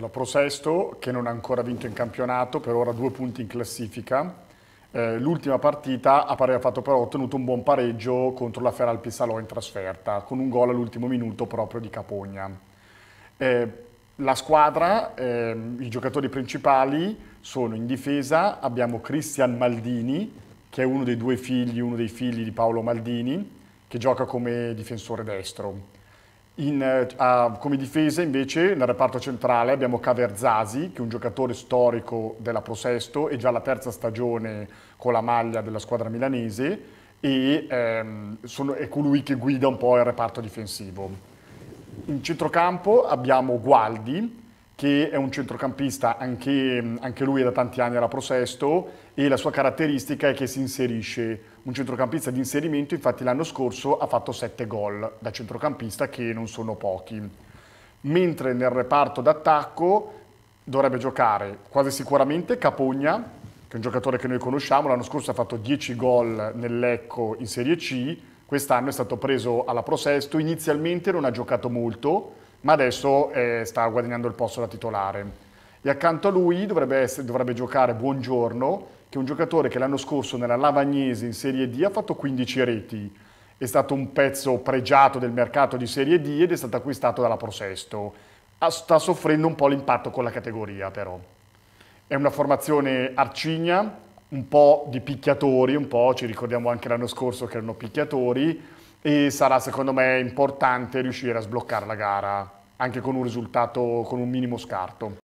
La Pro Sesto che non ha ancora vinto in campionato, per ora due punti in classifica. Eh, L'ultima partita ha fatto però ottenuto un buon pareggio contro la Feral Pisalò in trasferta, con un gol all'ultimo minuto proprio di Capogna. Eh, la squadra, eh, i giocatori principali sono in difesa, abbiamo Cristian Maldini, che è uno dei due figli, uno dei figli di Paolo Maldini, che gioca come difensore destro. In, uh, come difesa invece nel reparto centrale abbiamo Caverzasi che è un giocatore storico della Prosesto, e già la terza stagione con la maglia della squadra milanese e ehm, sono, è colui che guida un po' il reparto difensivo. In centrocampo abbiamo Gualdi che è un centrocampista, anche, anche, lui è da tanti anni alla Pro Sesto e la sua caratteristica è che si inserisce, un centrocampista di inserimento, infatti l'anno scorso ha fatto 7 gol da centrocampista che non sono pochi. Mentre nel reparto d'attacco dovrebbe giocare quasi sicuramente Capogna, che è un giocatore che noi conosciamo, l'anno scorso ha fatto 10 gol nell'Ecco in Serie C, quest'anno è stato preso alla Pro Sesto, inizialmente non ha giocato molto, ma adesso eh, sta guadagnando il posto da titolare. E accanto a lui dovrebbe, essere, dovrebbe giocare Buongiorno, che è un giocatore che l'anno scorso nella Lavagnese in Serie D ha fatto 15 reti. È stato un pezzo pregiato del mercato di Serie D ed è stato acquistato dalla Prosesto. Sta soffrendo un po' l'impatto con la categoria però. È una formazione arcigna, un po' di picchiatori, un po' ci ricordiamo anche l'anno scorso che erano picchiatori, e sarà secondo me importante riuscire a sbloccare la gara anche con un risultato, con un minimo scarto.